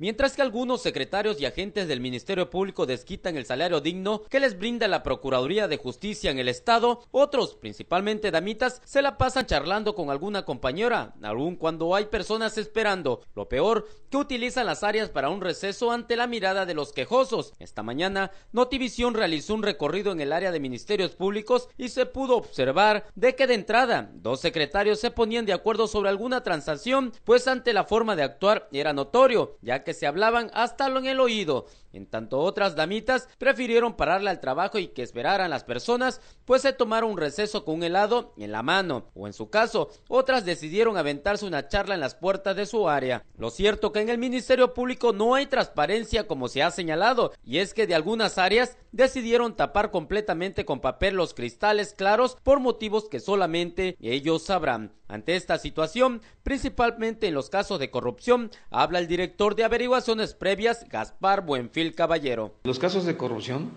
Mientras que algunos secretarios y agentes del Ministerio Público desquitan el salario digno que les brinda la Procuraduría de Justicia en el Estado, otros, principalmente damitas, se la pasan charlando con alguna compañera, aun cuando hay personas esperando. Lo peor, que utilizan las áreas para un receso ante la mirada de los quejosos. Esta mañana, Notivisión realizó un recorrido en el área de Ministerios Públicos y se pudo observar de que de entrada dos secretarios se ponían de acuerdo sobre alguna transacción, pues ante la forma de actuar era notorio, ya que se hablaban hasta lo en el oído. En tanto otras damitas prefirieron pararle al trabajo y que esperaran las personas, pues se tomaron un receso con un helado en la mano, o en su caso, otras decidieron aventarse una charla en las puertas de su área. Lo cierto que en el Ministerio Público no hay transparencia como se ha señalado, y es que de algunas áreas decidieron tapar completamente con papel los cristales claros por motivos que solamente ellos sabrán. Ante esta situación, principalmente en los casos de corrupción, habla el director de averiguaciones previas, Gaspar Buenfil Caballero. Los casos de corrupción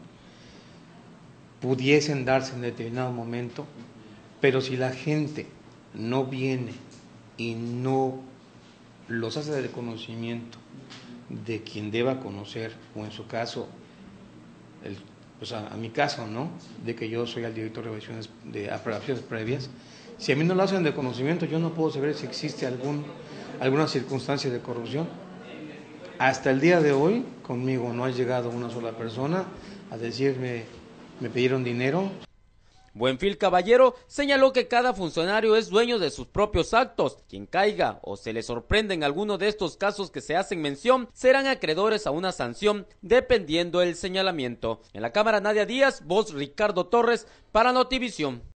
pudiesen darse en determinado momento, pero si la gente no viene y no los hace de conocimiento de quien deba conocer, o en su caso, pues, a, mi caso, ¿no? De que yo soy el director de averiguaciones, previas, si a mí no lo hacen de conocimiento, yo no puedo saber si existe algún, alguna circunstancia de corrupción. Hasta el día de hoy, conmigo no ha llegado una sola persona a decirme, me pidieron dinero. Buenfil Caballero señaló que cada funcionario es dueño de sus propios actos. Quien caiga o se le sorprende en alguno de estos casos que se hacen mención serán acreedores a una sanción dependiendo el señalamiento. En la cámara Nadia Díaz, voz Ricardo Torres para Notivisión.